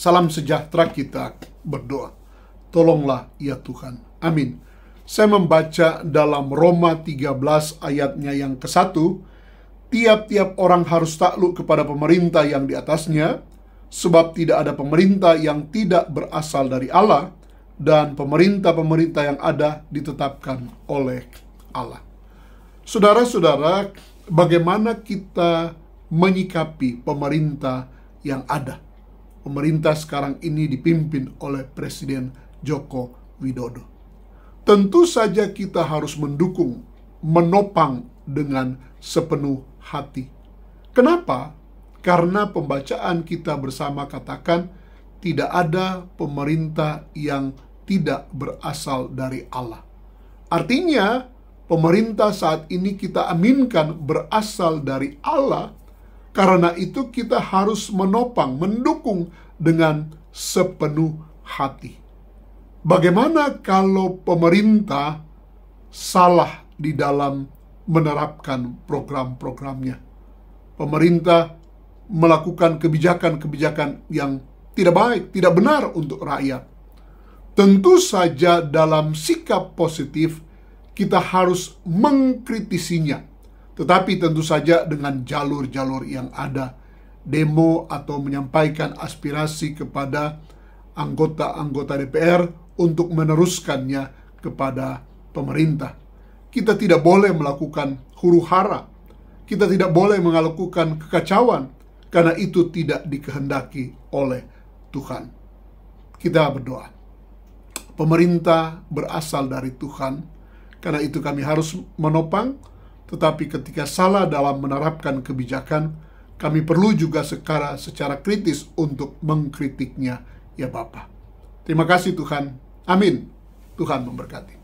Salam sejahtera kita berdoa. Tolonglah ya Tuhan. Amin. Saya membaca dalam Roma 13 ayatnya yang ke-1, tiap-tiap orang harus takluk kepada pemerintah yang di atasnya, sebab tidak ada pemerintah yang tidak berasal dari Allah, dan pemerintah-pemerintah yang ada ditetapkan oleh Allah. Saudara-saudara, bagaimana kita menyikapi pemerintah yang ada? pemerintah sekarang ini dipimpin oleh Presiden Joko Widodo. Tentu saja kita harus mendukung, menopang dengan sepenuh hati. Kenapa? Karena pembacaan kita bersama katakan tidak ada pemerintah yang tidak berasal dari Allah. Artinya, pemerintah saat ini kita aminkan berasal dari Allah karena itu kita harus menopang, mendukung dengan sepenuh hati. Bagaimana kalau pemerintah salah di dalam menerapkan program-programnya? Pemerintah melakukan kebijakan-kebijakan yang tidak baik, tidak benar untuk rakyat. Tentu saja dalam sikap positif kita harus mengkritisinya tetapi tentu saja dengan jalur-jalur yang ada, demo atau menyampaikan aspirasi kepada anggota-anggota DPR untuk meneruskannya kepada pemerintah. Kita tidak boleh melakukan huru hara. Kita tidak boleh melakukan kekacauan karena itu tidak dikehendaki oleh Tuhan. Kita berdoa. Pemerintah berasal dari Tuhan. Karena itu kami harus menopang tetapi ketika salah dalam menerapkan kebijakan, kami perlu juga secara, secara kritis untuk mengkritiknya, ya Bapak. Terima kasih Tuhan. Amin. Tuhan memberkati.